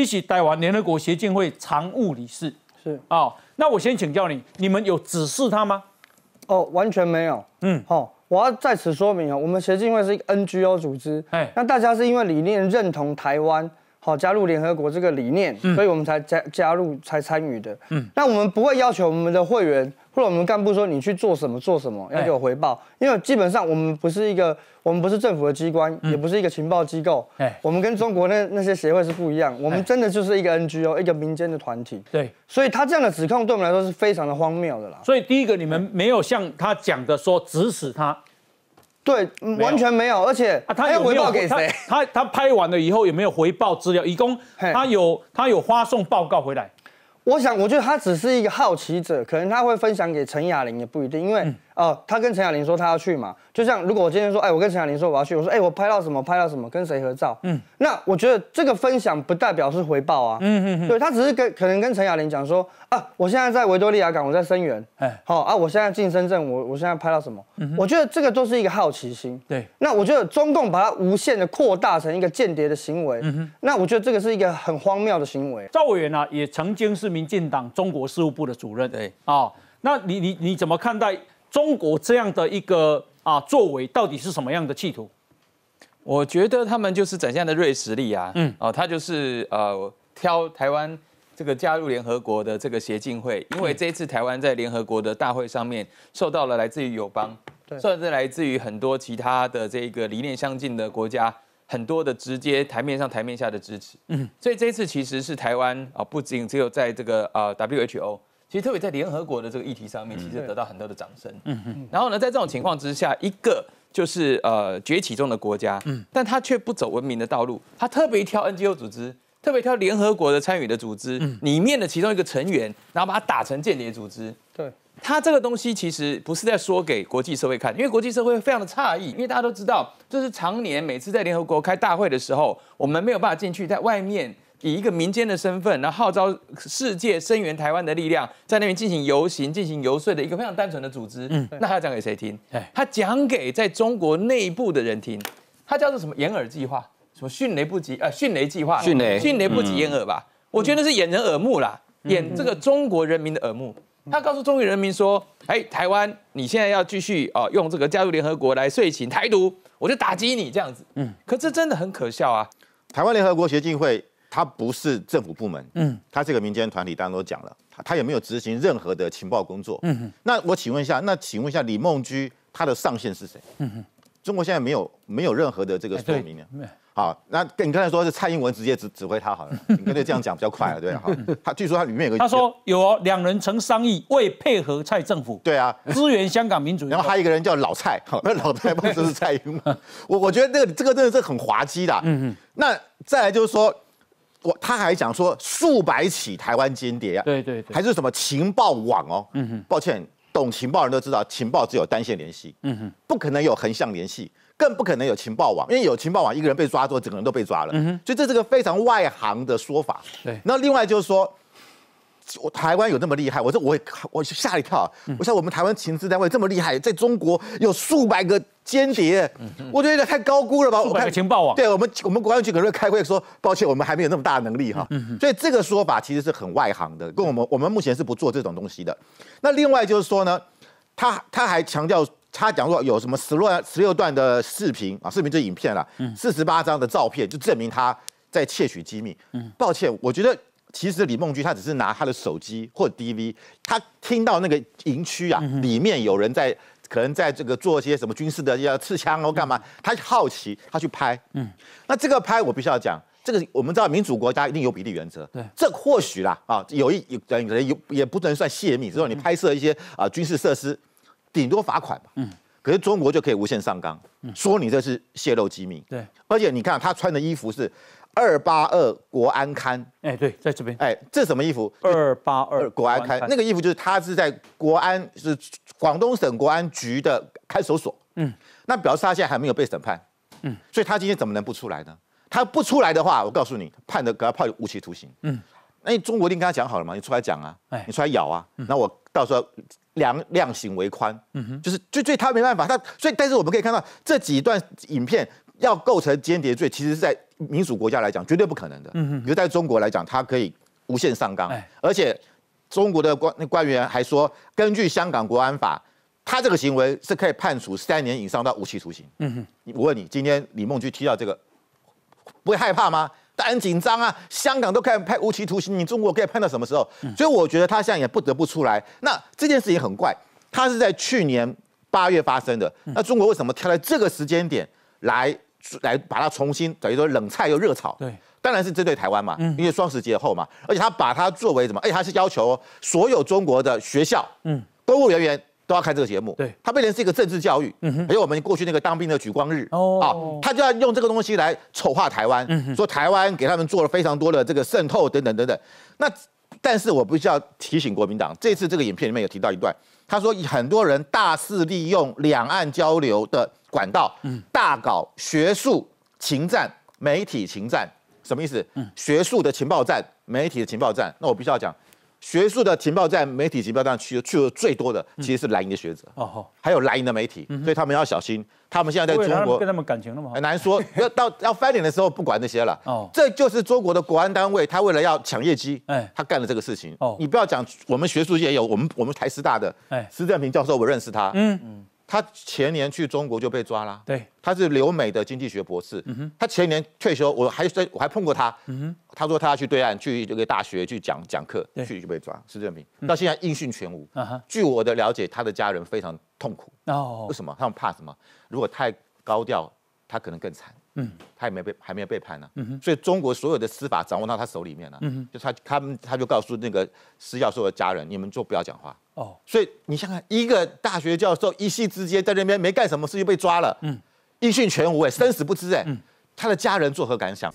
一起担完联合国协进会常务理事。是哦，那我先请教你，你们有指示他吗？哦，完全没有。嗯，好，我要在此说明啊，我们协进会是一个 NGO 组织。哎，那大家是因为理念认同台湾，好加入联合国这个理念，所以我们才加加入才参与的。嗯，那我们不会要求我们的会员。或者我们干部说你去做什么做什么要给我回报，因为基本上我们不是一个，我们不是政府的机关，也不是一个情报机构，我们跟中国那那些协会是不一样，我们真的就是一个 NGO，一个民间的团体。对，所以他这样的指控对我们来说是非常的荒谬的啦。所以第一个你们没有像他讲的说指使他，对，完全没有，而且他有回报给谁？他他拍完了以后有没有回报资料？以供他有他有发送报告回来。我想，我觉得他只是一个好奇者，可能他会分享给陈雅玲也不一定，因为。呃，他跟陈亚玲说他要去嘛，就像如果我今天说，哎，我跟陈亚玲说我要去，我说，哎，我拍到什么，拍到什么，跟谁合照，嗯，那我觉得这个分享不代表是回报啊，嗯嗯嗯，对他只是跟可能跟陈亚玲讲说，啊，我现在在维多利亚港，我在生源，哎，好啊，我现在进深圳，我我现在拍到什么，嗯，我觉得这个都是一个好奇心，对，那我觉得中共把它无限的扩大成一个间谍的行为，嗯哼，那我觉得这个是一个很荒谬的行为。赵委员呢，也曾经是民进党中国事务部的主任，对，啊，那你你你怎么看待？中国这样的一个啊作为，到底是什么样的企图？我觉得他们就是展现的锐实力啊。嗯，哦，他就是呃挑台湾这个加入联合国的这个协进会，因为这一次台湾在联合国的大会上面受到了来自于友邦，甚至来自于很多其他的这个理念相近的国家很多的直接台面上台面下的支持。嗯，所以这一次其实是台湾啊，不仅只有在这个啊 WHO。其实特别在联合国的这个议题上面，其实得到很多的掌声。嗯嗯。然后呢，在这种情况之下，一个就是呃崛起中的国家，嗯，但他却不走文明的道路，他特别挑 NGO 组织，特别挑联合国的参与的组织里面的其中一个成员，然后把它打成间谍组织。对。他这个东西其实不是在说给国际社会看，因为国际社会非常的诧异，因为大家都知道，就是常年每次在联合国开大会的时候，我们没有办法进去，在外面。以一个民间的身份，然后号召世界声援台湾的力量，在那边进行游行、进行游说的一个非常单纯的组织。嗯，那他讲给谁听？他讲给在中国内部的人听。他叫做什么“掩耳计划”？什么“迅雷不及”？呃，“迅雷计划”？迅雷。迅雷不及掩耳吧？我觉得是掩人耳目啦，掩这个中国人民的耳目。他告诉中国人民说：“哎，台湾，你现在要继续哦，用这个加入联合国来睡醒台独，我就打击你这样子。”嗯，可这真的很可笑啊！台湾联合国协进会。他不是政府部门，嗯，他是个民间团体，当刚都讲了，他他也没有执行任何的情报工作，嗯哼。那我请问一下，那请问一下，李梦居他的上线是谁？嗯哼。中国现在没有没有任何的这个说明啊。好，那你刚才说是蔡英文直接指指挥他好了，你刚才这样讲比较快了，对哈。他据说他里面有个，他说有哦，两人曾商议为配合蔡政府，对啊，支援香港民主。然后还一个人叫老蔡，不那老蔡不就是蔡英文。我我觉得这个这个真的是很滑稽的，嗯嗯。那再来就是说。我他还讲说数百起台湾间谍啊，对对，还是什么情报网哦？嗯哼，抱歉，懂情报人都知道，情报只有单线联系，嗯哼，不可能有横向联系，更不可能有情报网，因为有情报网，一个人被抓住，整个人都被抓了。嗯哼，所以这是个非常外行的说法。对，那另外就是说。我台湾有那么厉害？我说我我吓了一跳。我想我们台湾情报单位这么厉害，在中国有数百个间谍，我觉得太高估了吧？数百个情报网。对我们，我们国安局可能会开会说，抱歉，我们还没有那么大能力哈。所以这个说法其实是很外行的，跟我们我们目前是不做这种东西的。那另外就是说呢，他他还强调，他讲说有什么十段十六段的视频啊，视频就影片了，四十八张的照片就证明他在窃取机密。抱歉，我觉得。其实李梦菊他只是拿他的手机或 DV，他听到那个营区啊里面有人在，可能在这个做些什么军事的要刺枪哦，干嘛，他好奇他去拍，嗯，那这个拍我必须要讲，这个我们知道民主国家一定有比例原则，对，这或许啦啊，有一有原则有也不能算泄密，只有你拍摄一些啊军事设施，顶多罚款嘛，嗯，可是中国就可以无限上纲，说你这是泄露机密，对，而且你看他穿的衣服是。二八二国安刊，哎，对，在这边，哎，这什么衣服？二八二国安刊，那个衣服就是他是在国安，是广东省国安局的看守所。嗯，那表示他现在还没有被审判。嗯，所以他今天怎么能不出来呢？他不出来的话，我告诉你，判的给他判无期徒刑。嗯，那你中国定跟他讲好了嘛，你出来讲啊，哎，你出来咬啊，那我到时候量量刑为宽。嗯哼，就是最最他没办法，他所以但是我们可以看到这几段影片要构成间谍罪，其实是在。民主国家来讲，绝对不可能的。嗯哼，如在中国来讲，它可以无限上纲。而且中国的官官员还说，根据香港国安法，他这个行为是可以判处三年以上到无期徒刑。嗯哼，我问你，今天李梦菊提到这个，不会害怕吗？当然紧张啊！香港都可以判无期徒刑，你中国可以判到什么时候？所以我觉得他现在也不得不出来。那这件事情很怪，他是在去年八月发生的。那中国为什么挑在这个时间点来？来把它重新等于说冷菜又热炒，对，当然是针对台湾嘛，因为双十节后嘛，而且他把它作为什么？且他是要求所有中国的学校、嗯，公务人员都要看这个节目，对，他被成是一个政治教育，嗯哼，还有我们过去那个当兵的举光日，哦，他就要用这个东西来丑化台湾，说台湾给他们做了非常多的这个渗透等等等等，那。但是我必须要提醒国民党，这次这个影片里面有提到一段，他说很多人大肆利用两岸交流的管道，嗯，大搞学术情战、媒体情战，什么意思？嗯，学术的情报战、媒体的情报战，那我必须要讲。学术的情报战、媒体情报战去去的最多的，其实是蓝营的学者，哦，还有蓝营的媒体，所以他们要小心。他们现在在中国跟他们感情那么好，很难说。要到要翻脸的时候，不管那些了。哦，这就是中国的国安单位，他为了要抢业绩，哎，他干了这个事情。哦，你不要讲，我们学术界有，我们我们台师大的，哎，施正平教授，我认识他。嗯嗯。他前年去中国就被抓了。对，他是留美的经济学博士。嗯哼，他前年退休，我还在我还碰过他。嗯哼，他说他要去对岸去一个大学去讲讲课，去就被抓，是这名，到现在音讯全无。嗯哼，据我的了解，他的家人非常痛苦。哦，为什么？他们怕什么？如果太高调，他可能更惨。嗯，他也没被，还没有被判呢。嗯哼，所以中国所有的司法掌握到他手里面了。嗯哼，就他，他们，他就告诉那个施教授的家人，你们就不要讲话。哦，所以你想看，一个大学教授，一夕之间在那边没干什么事就被抓了。嗯，音讯全无哎，生死不知哎。嗯，他的家人作何感想？